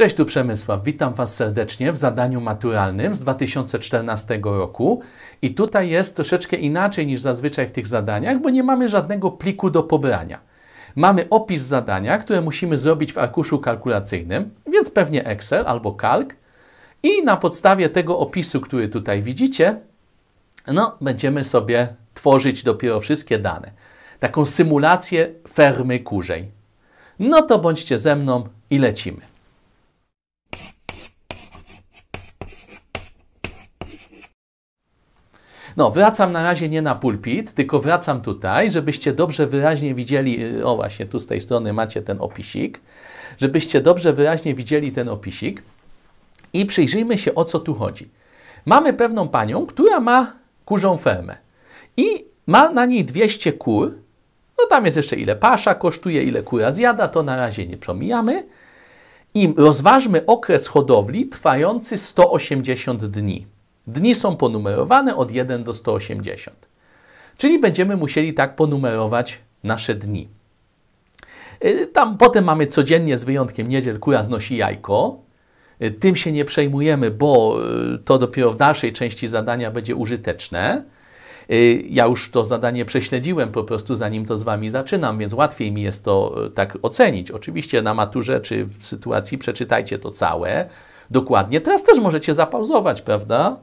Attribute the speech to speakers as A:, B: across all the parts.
A: Cześć, tu Przemysław. Witam Was serdecznie w zadaniu maturalnym z 2014 roku. I tutaj jest troszeczkę inaczej niż zazwyczaj w tych zadaniach, bo nie mamy żadnego pliku do pobrania. Mamy opis zadania, które musimy zrobić w arkuszu kalkulacyjnym, więc pewnie Excel albo Calc. I na podstawie tego opisu, który tutaj widzicie, no, będziemy sobie tworzyć dopiero wszystkie dane. Taką symulację fermy kurzej. No to bądźcie ze mną i lecimy. No, wracam na razie nie na pulpit, tylko wracam tutaj, żebyście dobrze wyraźnie widzieli, y, o właśnie tu z tej strony macie ten opisik, żebyście dobrze wyraźnie widzieli ten opisik i przyjrzyjmy się o co tu chodzi. Mamy pewną panią, która ma kurzą fermę i ma na niej 200 kur, no tam jest jeszcze ile pasza kosztuje, ile kura zjada, to na razie nie przomijamy. I rozważmy okres hodowli trwający 180 dni. Dni są ponumerowane od 1 do 180. Czyli będziemy musieli tak ponumerować nasze dni. Y, tam potem mamy codziennie, z wyjątkiem niedziel, kura znosi jajko. Y, tym się nie przejmujemy, bo y, to dopiero w dalszej części zadania będzie użyteczne. Ja już to zadanie prześledziłem po prostu zanim to z Wami zaczynam, więc łatwiej mi jest to tak ocenić. Oczywiście na maturze czy w sytuacji przeczytajcie to całe dokładnie. Teraz też możecie zapauzować, prawda?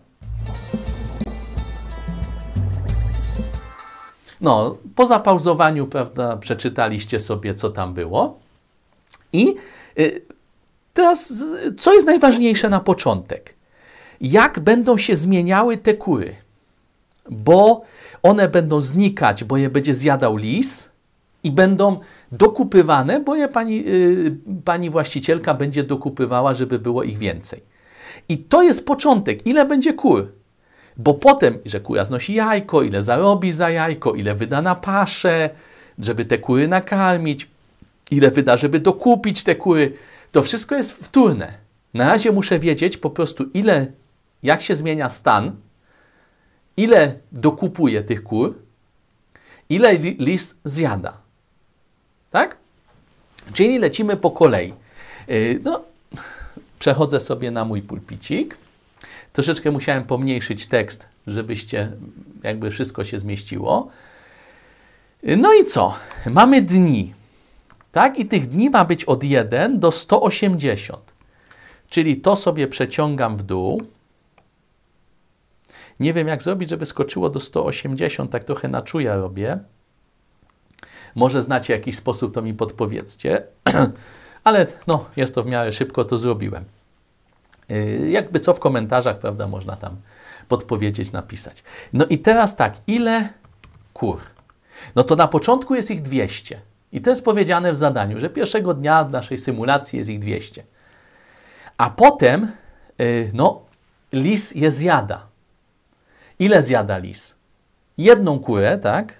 A: No, po zapauzowaniu, prawda, przeczytaliście sobie, co tam było. I y, teraz, co jest najważniejsze na początek? Jak będą się zmieniały te kury? Bo one będą znikać, bo je będzie zjadał lis i będą dokupywane, bo je pani, y, pani właścicielka będzie dokupywała, żeby było ich więcej. I to jest początek. Ile będzie kur? Bo potem, że kura znosi jajko, ile zarobi za jajko, ile wyda na paszę, żeby te kury nakarmić, ile wyda, żeby dokupić te kury. To wszystko jest wtórne. Na razie muszę wiedzieć po prostu, ile, jak się zmienia stan, ile dokupuje tych kur, ile lis zjada. Tak? Czyli lecimy po kolei. Y, no, przechodzę sobie na mój pulpicik. Troszeczkę musiałem pomniejszyć tekst, żebyście jakby wszystko się zmieściło. No i co? Mamy dni. Tak? I tych dni ma być od 1 do 180. Czyli to sobie przeciągam w dół. Nie wiem, jak zrobić, żeby skoczyło do 180. Tak trochę na czuja robię. Może znacie jakiś sposób, to mi podpowiedzcie. Ale no, jest to w miarę szybko, to zrobiłem. Y, jakby co w komentarzach, prawda, można tam podpowiedzieć, napisać. No i teraz tak, ile kur? No to na początku jest ich 200. I to jest powiedziane w zadaniu, że pierwszego dnia naszej symulacji jest ich 200. A potem, y, no, lis je zjada. Ile zjada lis? Jedną kurę, tak?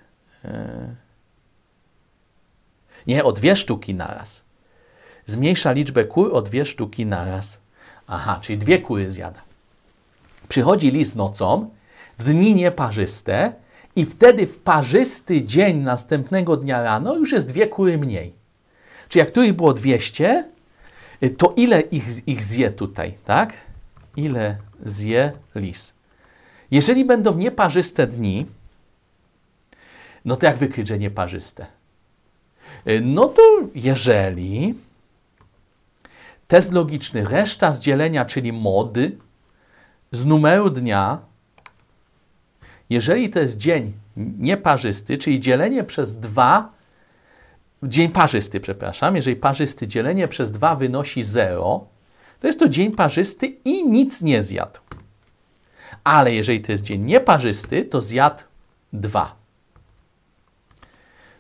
A: Y, nie, o dwie sztuki naraz. Zmniejsza liczbę kur o dwie sztuki naraz. Aha, czyli dwie kury zjada. Przychodzi lis nocą, w dni nieparzyste i wtedy w parzysty dzień następnego dnia rano już jest dwie kury mniej. Czyli jak tu ich było 200, y, to ile ich, ich zje tutaj, tak? Ile zje lis? Jeżeli będą nieparzyste dni, no to jak wykryć, że nieparzyste? Y, no to jeżeli Test logiczny. Reszta z dzielenia, czyli mody, z numeru dnia, jeżeli to jest dzień nieparzysty, czyli dzielenie przez dwa, dzień parzysty, przepraszam, jeżeli parzysty dzielenie przez dwa wynosi 0, to jest to dzień parzysty i nic nie zjadł. Ale jeżeli to jest dzień nieparzysty, to zjadł 2.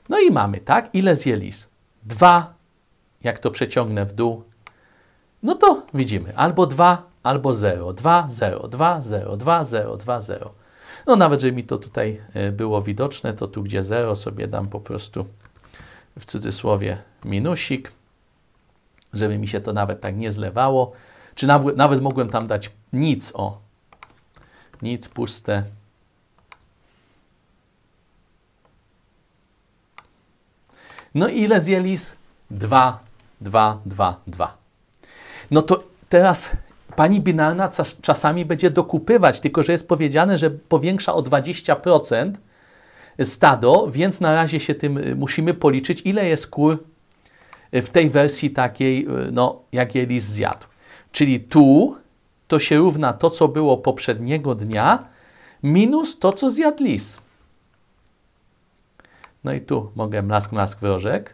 A: No i mamy, tak? Ile zje lis? 2, jak to przeciągnę w dół, no to widzimy albo 2, albo 0, 2, 0, 2, 0, 2, 0, 2, 0. No nawet, żeby mi to tutaj y, było widoczne, to tu gdzie 0 sobie dam po prostu w cudzysłowie minusik, żeby mi się to nawet tak nie zlewało. Czy nawet mogłem tam dać nic, o, nic, puste. No i ile zjelis? 2, 2, 2, 2 no to teraz pani binarna czasami będzie dokupywać, tylko że jest powiedziane, że powiększa o 20% stado, więc na razie się tym y, musimy policzyć, ile jest kur y, w tej wersji takiej, y, no, jakiej list zjadł. Czyli tu to się równa to, co było poprzedniego dnia, minus to, co zjadł lis. No i tu mogę mlask, mlask, wyrożek.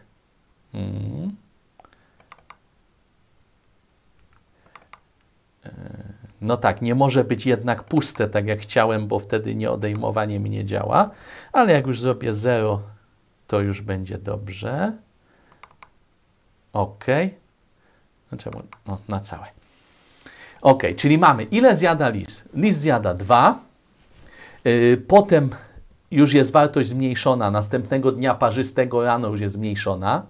A: Mm. E, no tak, nie może być jednak puste, tak jak chciałem, bo wtedy nie odejmowanie mi nie działa, ale jak już zrobię 0, to już będzie dobrze. OK. No czemu? No, na całe. OK, czyli mamy, ile zjada lis? Lis zjada 2, yy, e, potem już jest wartość zmniejszona, następnego dnia parzystego rano już jest zmniejszona,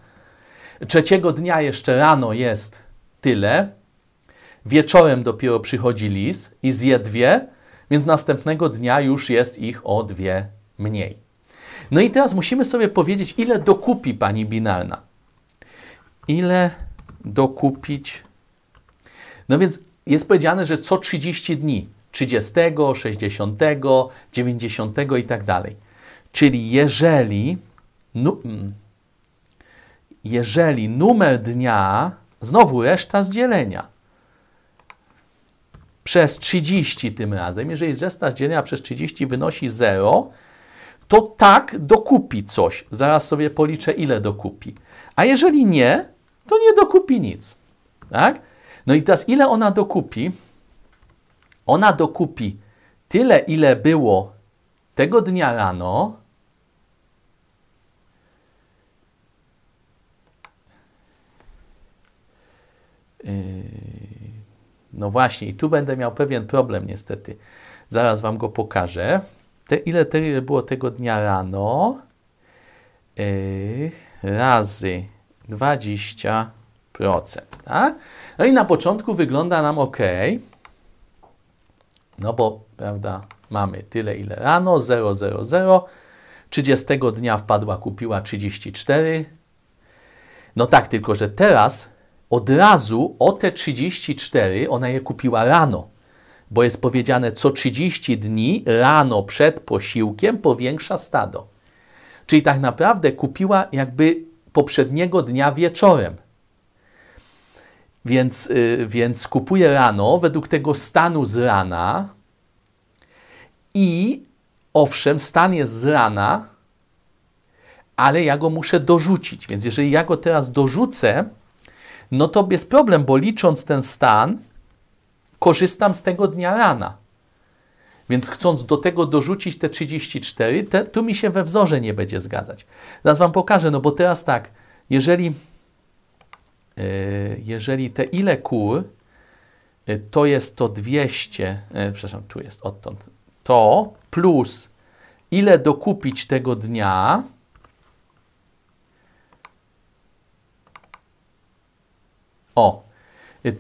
A: trzeciego dnia jeszcze rano jest tyle, Wieczorem dopiero przychodzi lis i zje dwie, więc następnego dnia już jest ich o dwie mniej. No i teraz musimy sobie powiedzieć, ile dokupi pani Binarna, Ile dokupić? No więc jest powiedziane, że co 30 dni 30, 60, 90 i tak dalej. Czyli jeżeli, nu, mm, jeżeli numer dnia, znowu reszta z dzielenia, przez 30 tym razem, jeżeli zestaw dzielenia przez 30 wynosi 0, to tak dokupi coś. Zaraz sobie policzę, ile dokupi. A jeżeli nie, to nie dokupi nic. Tak? No i teraz ile ona dokupi? Ona dokupi tyle, ile było tego dnia rano, yy no właśnie, i tu będę miał pewien problem niestety. Zaraz Wam go pokażę. Te, ile te, było tego dnia rano? Yy, razy 20%. Tak? No i na początku wygląda nam ok. No bo, prawda, mamy tyle, ile rano, 0, 0, 0. 30 dnia wpadła, kupiła 34. No tak, tylko że teraz od razu o te 34 ona je kupiła rano, bo jest powiedziane, co 30 dni rano przed posiłkiem powiększa stado. Czyli tak naprawdę kupiła jakby poprzedniego dnia wieczorem. Więc, yy, więc kupuje rano według tego stanu z rana i owszem, stan jest z rana, ale ja go muszę dorzucić. Więc jeżeli ja go teraz dorzucę, no to jest problem, bo licząc ten stan, korzystam z tego dnia rana. Więc chcąc do tego dorzucić te 34, te, tu mi się we wzorze nie będzie zgadzać. Zaraz Wam pokażę, no bo teraz tak, jeżeli, yy, jeżeli te ile kur, yy, to jest to 200, yy, e, przepraszam, tu jest odtąd, to plus ile dokupić tego dnia, O,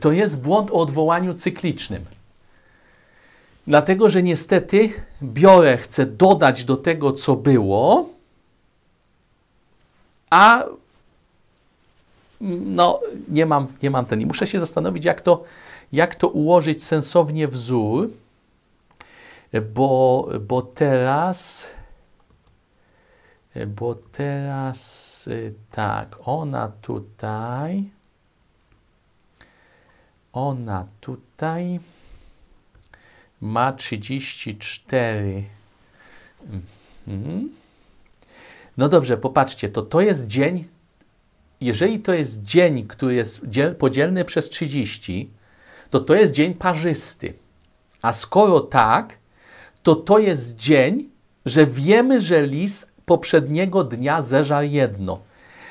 A: to jest błąd o odwołaniu cyklicznym. Dlatego, że niestety biorę, chcę dodać do tego, co było, a no, nie mam, nie mam ten. I muszę się zastanowić, jak to, jak to ułożyć sensownie wzór, bo, bo teraz bo teraz y, tak, ona tutaj ona tutaj ma 34. Mhm. No dobrze, popatrzcie, to to jest dzień, jeżeli to jest dzień, który jest dziel, podzielny przez 30, to to jest dzień parzysty. A skoro tak, to to jest dzień, że wiemy, że lis poprzedniego dnia zeżar jedno.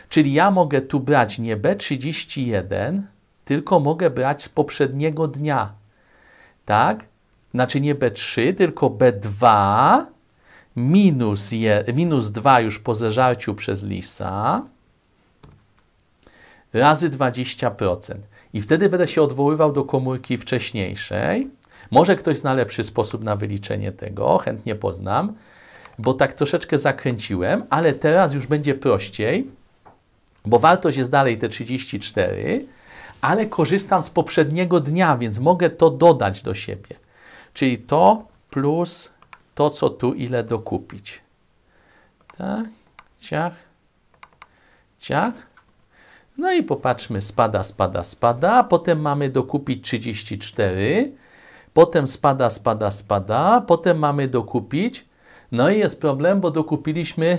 A: Czyli ja mogę tu brać niebę 31, tylko mogę brać z poprzedniego dnia. Tak? Znaczy nie B3, tylko B2 minus, je, minus 2 już po zeżarciu przez lisa razy 20%. I wtedy będę się odwoływał do komórki wcześniejszej. Może ktoś zna lepszy sposób na wyliczenie tego, chętnie poznam, bo tak troszeczkę zakręciłem, ale teraz już będzie prościej, bo wartość jest dalej te 34, ale korzystam z poprzedniego dnia, więc mogę to dodać do siebie. Czyli to plus to, co tu ile dokupić. Tak, ciach, ciach. No i popatrzmy, spada, spada, spada. Potem mamy dokupić 34. Potem spada, spada, spada. Potem mamy dokupić. No i jest problem, bo dokupiliśmy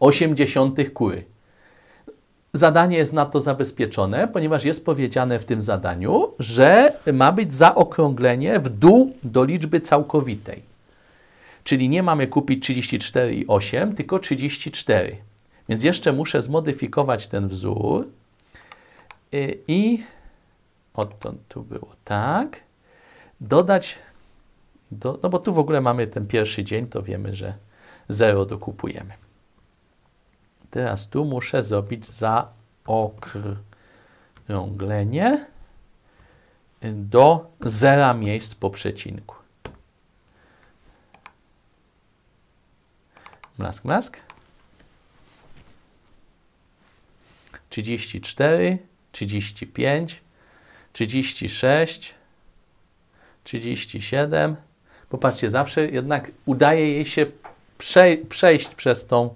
A: 80 kury. Zadanie jest na to zabezpieczone, ponieważ jest powiedziane w tym zadaniu, że ma być zaokrąglenie w dół do liczby całkowitej. Czyli nie mamy kupić 34,8, tylko 34. Więc jeszcze muszę zmodyfikować ten wzór y, i odtąd tu było tak, dodać, do, no bo tu w ogóle mamy ten pierwszy dzień, to wiemy, że 0 dokupujemy. Teraz tu muszę zrobić zaokrąglenie do zera miejsc po przecinku. mask mask 34, 35, 36, 37. Popatrzcie, zawsze jednak udaje jej się przejść przez tą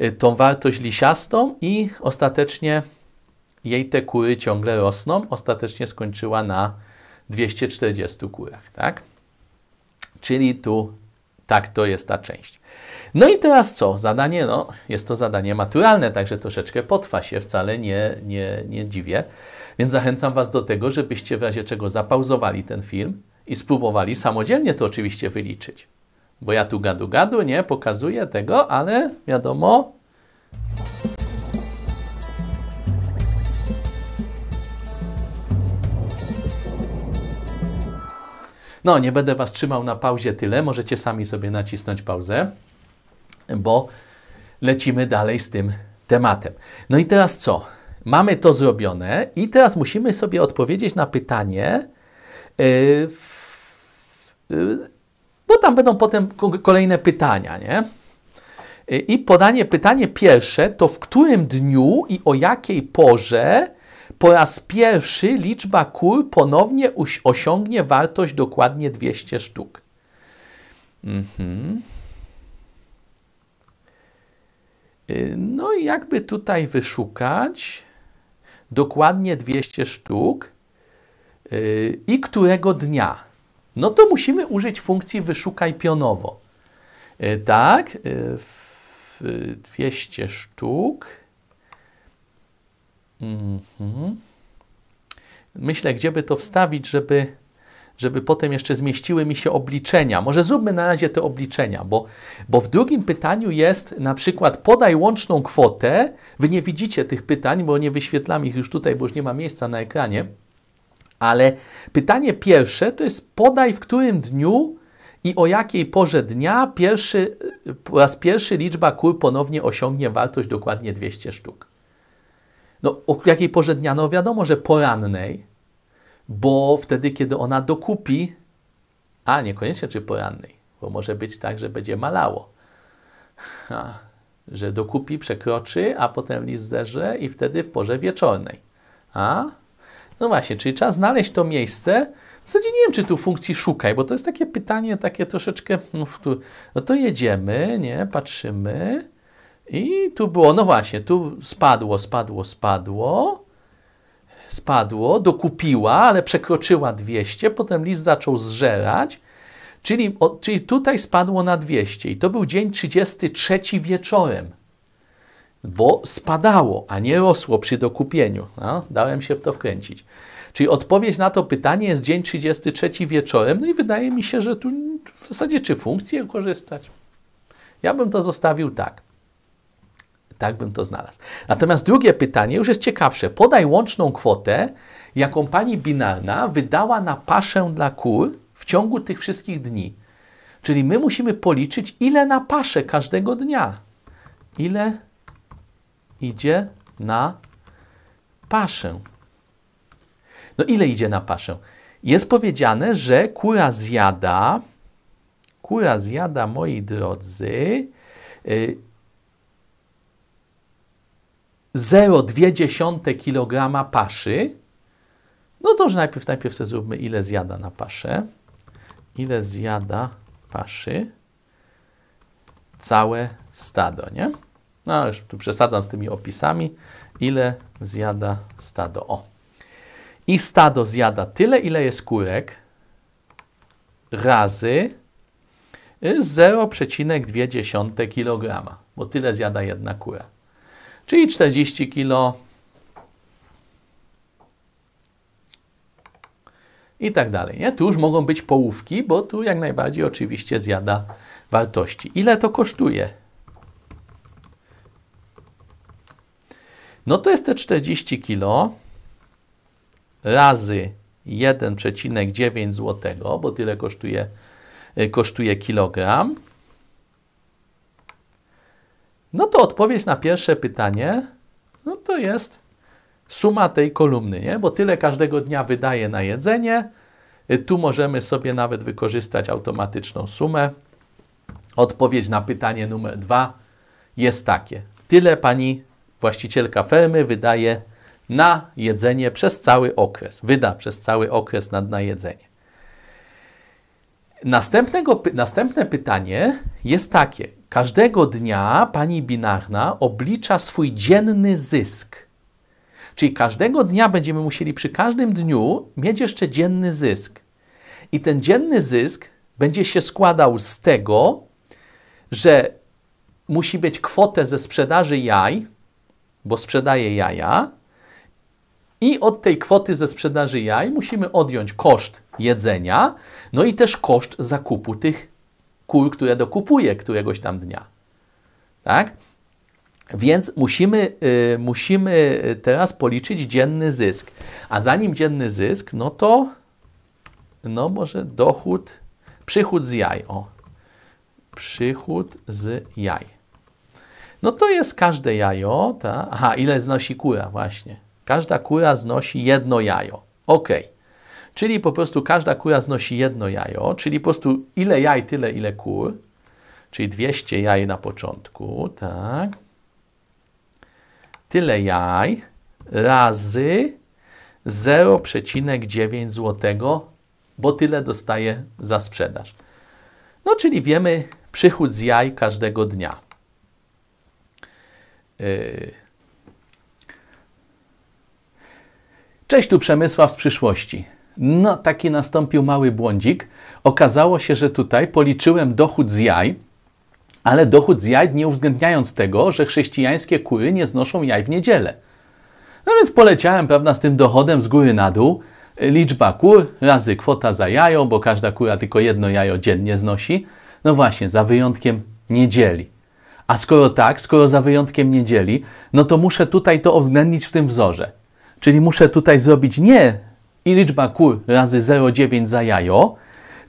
A: Y, tą wartość lisiastą i ostatecznie jej te kury ciągle rosną. Ostatecznie skończyła na 240 kurach, tak? Czyli tu tak to jest ta część. No i teraz co? Zadanie, no, jest to zadanie maturalne, także troszeczkę potrwa się, wcale nie, nie, nie dziwię. Więc zachęcam Was do tego, żebyście w razie czego zapauzowali ten film i spróbowali samodzielnie to oczywiście wyliczyć. Bo ja tu gadu gadu nie pokazuję tego, ale wiadomo. No, nie będę Was trzymał na pauzie tyle. Możecie sami sobie nacisnąć pauzę, bo lecimy dalej z tym tematem. No i teraz co? Mamy to zrobione, i teraz musimy sobie odpowiedzieć na pytanie. Yy, yy, bo tam będą potem kolejne pytania, nie? I podanie pytanie pierwsze to w którym dniu i o jakiej porze po raz pierwszy liczba kur ponownie osiągnie wartość dokładnie 200 sztuk. Mhm. Y, no i jakby tutaj wyszukać dokładnie 200 sztuk y, i którego dnia no to musimy użyć funkcji wyszukaj pionowo. E, tak, 200 e, sztuk. Mhm. Myślę, gdzie by to wstawić, żeby, żeby potem jeszcze zmieściły mi się obliczenia. Może zróbmy na razie te obliczenia, bo, bo w drugim pytaniu jest na przykład podaj łączną kwotę. Wy nie widzicie tych pytań, bo nie wyświetlam ich już tutaj, bo już nie ma miejsca na ekranie. Ale pytanie pierwsze to jest podaj w którym dniu i o jakiej porze dnia pierwszy, po raz pierwszy liczba kur ponownie osiągnie wartość dokładnie 200 sztuk. No, o jakiej porze dnia? No wiadomo, że porannej, bo wtedy, kiedy ona dokupi, a niekoniecznie czy porannej, bo może być tak, że będzie malało. Ha, że dokupi, przekroczy, a potem list zerze i wtedy w porze wieczornej. A? No właśnie, czyli trzeba znaleźć to miejsce. W zasadzie nie wiem, czy tu funkcji szukaj, bo to jest takie pytanie, takie troszeczkę, no, tu, no to jedziemy, nie, patrzymy i tu było, no właśnie, tu spadło, spadło, spadło, spadło, dokupiła, ale przekroczyła 200, potem list zaczął zżerać, czyli, o, czyli tutaj spadło na 200 i to był dzień 33 wieczorem bo spadało, a nie rosło przy dokupieniu. No, dałem się w to wkręcić. Czyli odpowiedź na to pytanie jest dzień 33 wieczorem, no i wydaje mi się, że tu w zasadzie czy funkcję korzystać? Ja bym to zostawił tak. Tak bym to znalazł. Natomiast drugie pytanie już jest ciekawsze. Podaj łączną kwotę, jaką pani binarna wydała na paszę dla kur w ciągu tych wszystkich dni. Czyli my musimy policzyć, ile na paszę każdego dnia. Ile idzie na paszę. No ile idzie na paszę? Jest powiedziane, że kura zjada, kura zjada, moi drodzy, 0,2 y, kg paszy. No to już najpierw, najpierw sobie zróbmy, ile zjada na paszę. Ile zjada paszy? Całe stado, nie? No już tu przesadzam z tymi opisami. Ile zjada stado? O. I stado zjada tyle, ile jest kurek razy 0,2 kg, bo tyle zjada jedna kura. Czyli 40 kg i tak dalej. Nie? Tu już mogą być połówki, bo tu jak najbardziej oczywiście zjada wartości. Ile to kosztuje? No to jest te 40 kg razy 1,9 zł, bo tyle kosztuje, y, kosztuje kilogram. No to odpowiedź na pierwsze pytanie, no to jest suma tej kolumny, nie? bo tyle każdego dnia wydaje na jedzenie. Y, tu możemy sobie nawet wykorzystać automatyczną sumę. Odpowiedź na pytanie numer dwa jest takie. Tyle pani Właścicielka fermy wydaje na jedzenie przez cały okres. Wyda przez cały okres na, na jedzenie. Następnego, następne pytanie jest takie. Każdego dnia pani binarna oblicza swój dzienny zysk. Czyli każdego dnia będziemy musieli przy każdym dniu mieć jeszcze dzienny zysk. I ten dzienny zysk będzie się składał z tego, że musi być kwotę ze sprzedaży jaj, bo sprzedaje jaja i od tej kwoty ze sprzedaży jaj musimy odjąć koszt jedzenia, no i też koszt zakupu tych kul, które dokupuje któregoś tam dnia. Tak? Więc musimy, y, musimy teraz policzyć dzienny zysk. A zanim dzienny zysk, no to no może dochód, przychód z jaj. O. Przychód z jaj. No to jest każde jajo, ta... aha, ile znosi kura właśnie. Każda kura znosi jedno jajo. Ok. Czyli po prostu każda kura znosi jedno jajo, czyli po prostu ile jaj, tyle ile kur. Czyli 200 jaj na początku, tak. Tyle jaj razy 0,9 zł, bo tyle dostaje za sprzedaż. No czyli wiemy przychód z jaj każdego dnia. Yy. Cześć, tu Przemysław z przyszłości. No, taki nastąpił mały błądzik. Okazało się, że tutaj policzyłem dochód z jaj, ale dochód z jaj nie uwzględniając tego, że chrześcijańskie kury nie znoszą jaj w niedzielę. No więc poleciałem, prawda, z tym dochodem z góry na dół. Liczba kur razy kwota za jajo, bo każda kura tylko jedno jajo dziennie znosi. No właśnie, za wyjątkiem niedzieli. A skoro tak, skoro za wyjątkiem niedzieli, no to muszę tutaj to uwzględnić w tym wzorze. Czyli muszę tutaj zrobić nie i liczba kur razy 0,9 za jajo,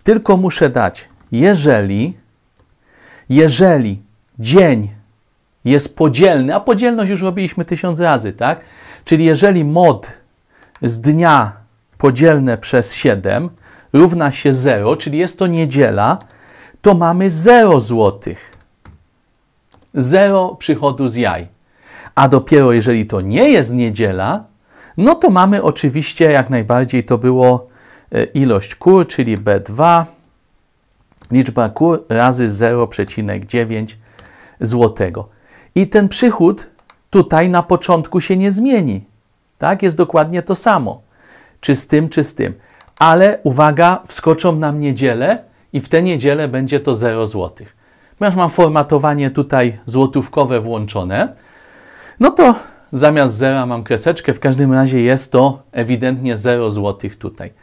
A: tylko muszę dać, jeżeli, jeżeli dzień jest podzielny, a podzielność już robiliśmy tysiąc razy, tak? Czyli jeżeli mod z dnia podzielne przez 7 równa się 0, czyli jest to niedziela, to mamy 0 złotych zero przychodu z jaj. A dopiero jeżeli to nie jest niedziela, no to mamy oczywiście jak najbardziej to było e, ilość kur, czyli B2, liczba kur razy 0,9 złotego. I ten przychód tutaj na początku się nie zmieni. Tak, jest dokładnie to samo. Czy z tym, czy z tym. Ale uwaga, wskoczą nam niedzielę i w tę niedzielę będzie to 0 złotych ponieważ mam formatowanie tutaj złotówkowe włączone, no to zamiast zera mam kreseczkę, w każdym razie jest to ewidentnie 0 złotych tutaj.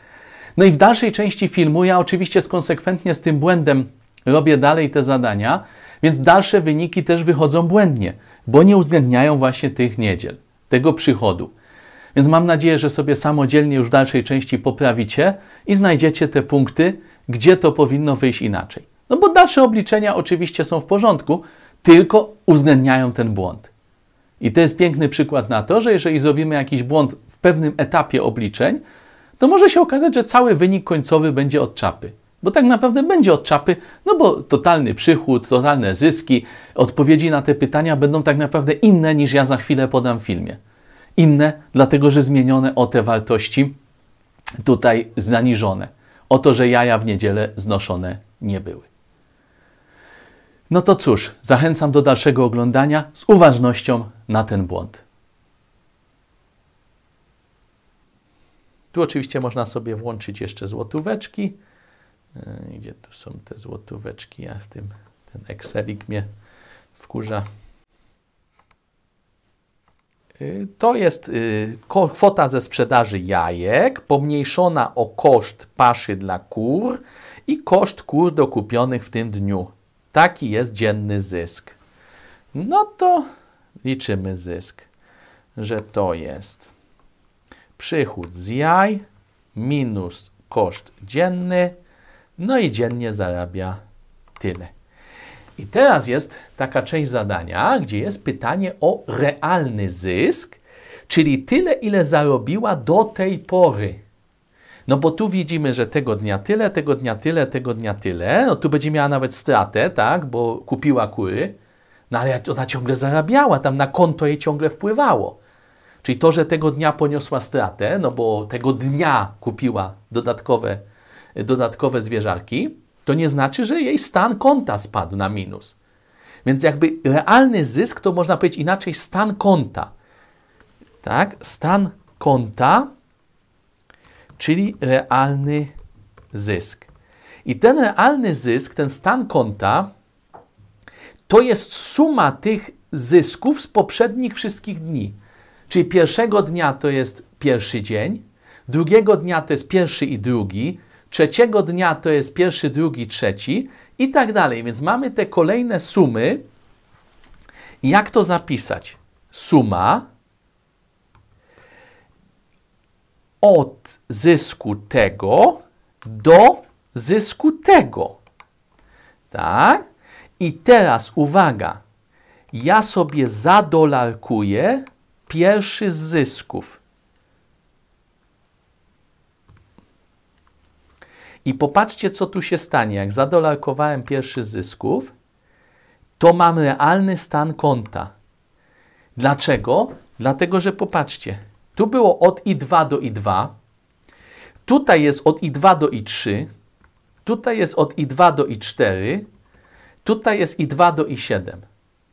A: No i w dalszej części filmu ja oczywiście skonsekwentnie z tym błędem robię dalej te zadania, więc dalsze wyniki też wychodzą błędnie, bo nie uwzględniają właśnie tych niedziel, tego przychodu. Więc mam nadzieję, że sobie samodzielnie już w dalszej części poprawicie i znajdziecie te punkty, gdzie to powinno wyjść inaczej. No bo dalsze obliczenia oczywiście są w porządku, tylko uwzględniają ten błąd. I to jest piękny przykład na to, że jeżeli zrobimy jakiś błąd w pewnym etapie obliczeń, to może się okazać, że cały wynik końcowy będzie od czapy. Bo tak naprawdę będzie od czapy, no bo totalny przychód, totalne zyski, odpowiedzi na te pytania będą tak naprawdę inne niż ja za chwilę podam w filmie. Inne, dlatego że zmienione o te wartości tutaj zaniżone. O to, że jaja w niedzielę znoszone nie były. No to cóż, zachęcam do dalszego oglądania z uważnością na ten błąd. Tu oczywiście można sobie włączyć jeszcze złotóweczki. E, gdzie tu są te złotóweczki? Ja w tym, ten Excelik mnie wkurza. E, to jest e, kwota ze sprzedaży jajek pomniejszona o koszt paszy dla kur i koszt kur dokupionych w tym dniu. Taki jest dzienny zysk. No to liczymy zysk, że to jest przychód z jaj minus koszt dzienny, no i dziennie zarabia tyle. I teraz jest taka część zadania, gdzie jest pytanie o realny zysk, czyli tyle, ile zarobiła do tej pory. No bo tu widzimy, że tego dnia tyle, tego dnia tyle, tego dnia tyle. No tu będzie miała nawet stratę, tak, bo kupiła kury, no ale ona ciągle zarabiała, tam na konto jej ciągle wpływało. Czyli to, że tego dnia poniosła stratę, no bo tego dnia kupiła dodatkowe, dodatkowe zwierzarki, to nie znaczy, że jej stan konta spadł na minus. Więc jakby realny zysk to można powiedzieć inaczej stan konta. Tak? Stan konta czyli realny zysk. I ten realny zysk, ten stan konta, to jest suma tych zysków z poprzednich wszystkich dni. Czyli pierwszego dnia to jest pierwszy dzień, drugiego dnia to jest pierwszy i drugi, trzeciego dnia to jest pierwszy, drugi, trzeci i tak dalej. Więc mamy te kolejne sumy. Jak to zapisać? Suma od zysku tego do zysku tego. Tak? I teraz uwaga. Ja sobie zadolarkuję pierwszy z zysków. I popatrzcie, co tu się stanie. Jak zadolarkowałem pierwszy z zysków, to mam realny stan konta. Dlaczego? Dlatego, że popatrzcie, tu było od I2 do I2. Tutaj jest od I2 do I3. Tutaj jest od I2 do I4. Tutaj jest I2 do I7.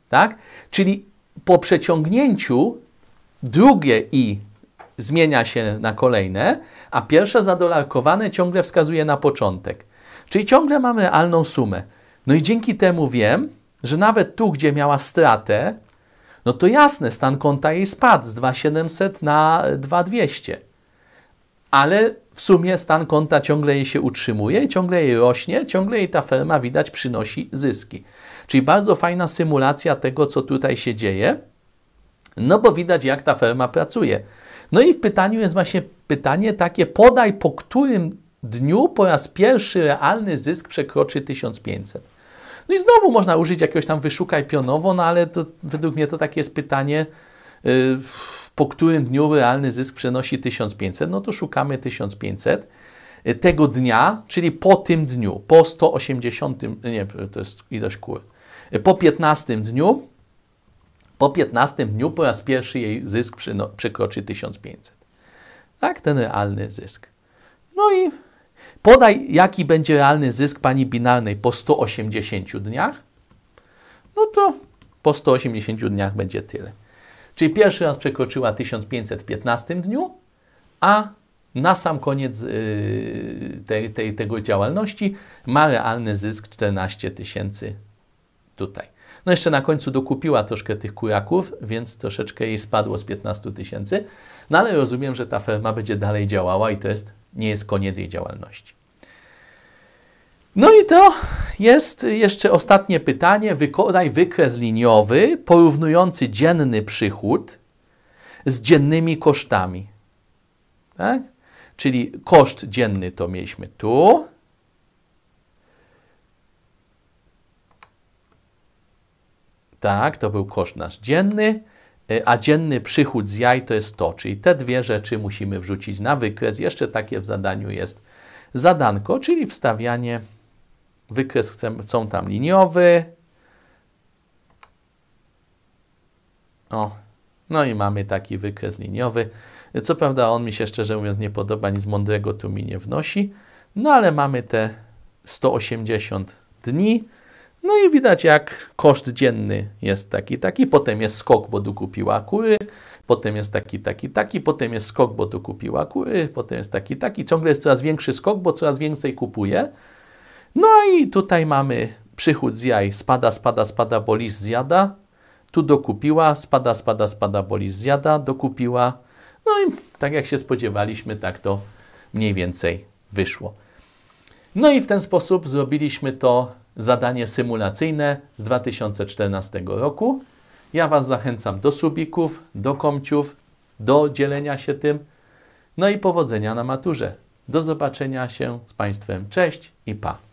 A: Tak? Czyli po przeciągnięciu drugie I zmienia się na kolejne, a pierwsze zadolarkowane ciągle wskazuje na początek. Czyli ciągle mamy realną sumę. No i dzięki temu wiem, że nawet tu, gdzie miała stratę, no to jasne, stan konta jej spadł z 2700 na 2200. Ale w sumie stan konta ciągle jej się utrzymuje, ciągle jej rośnie, ciągle jej ta firma widać przynosi zyski. Czyli bardzo fajna symulacja tego, co tutaj się dzieje, no bo widać, jak ta firma pracuje. No i w pytaniu jest właśnie pytanie takie, podaj po którym dniu po raz pierwszy realny zysk przekroczy 1500. No i znowu można użyć jakiegoś tam wyszukaj pionowo, no ale to według mnie to takie jest pytanie, y, po którym dniu realny zysk przenosi 1500, no to szukamy 1500 y, tego dnia, czyli po tym dniu, po 180, y, nie, to jest ilość kół, po 15 dniu, po 15 dniu po raz pierwszy jej zysk przekroczy 1500. Tak, ten realny zysk. No i podaj jaki będzie realny zysk pani binarnej po 180 dniach, no to po 180 dniach będzie tyle. Czyli pierwszy raz przekroczyła 1515 dniu, a na sam koniec yy, tej, tej, tego działalności ma realny zysk 14 tysięcy tutaj. No jeszcze na końcu dokupiła troszkę tych kuraków, więc troszeczkę jej spadło z 15 tysięcy, no ale rozumiem, że ta ferma będzie dalej działała i to jest nie jest koniec jej działalności. No i to jest jeszcze ostatnie pytanie. Wykonaj wykres liniowy porównujący dzienny przychód z dziennymi kosztami. Tak? Czyli koszt dzienny to mieliśmy tu. Tak, to był koszt nasz dzienny. Y, a dzienny przychód z jaj to jest to, czyli te dwie rzeczy musimy wrzucić na wykres. Jeszcze takie w zadaniu jest zadanko, czyli wstawianie, wykres chcemy, chcą tam liniowy, o, no i mamy taki wykres liniowy. Co prawda on mi się szczerze mówiąc nie podoba, nic mądrego tu mi nie wnosi, no ale mamy te 180 dni, no i widać, jak koszt dzienny jest taki, taki, potem jest skok, bo tu kupiła kury, potem jest taki, taki, taki, potem jest skok, bo tu kupiła kury, potem jest taki, taki. Ciągle jest coraz większy skok, bo coraz więcej kupuje. No i tutaj mamy przychód z jaj, spada, spada, spada, bo lis zjada. Tu dokupiła, spada, spada, spada, bo lis zjada, dokupiła. No i tak jak się spodziewaliśmy, tak to mniej więcej wyszło. No i w ten sposób zrobiliśmy to zadanie symulacyjne z 2014 roku. Ja Was zachęcam do subików, do komciów, do dzielenia się tym. No i powodzenia na maturze. Do zobaczenia się z Państwem. Cześć i pa!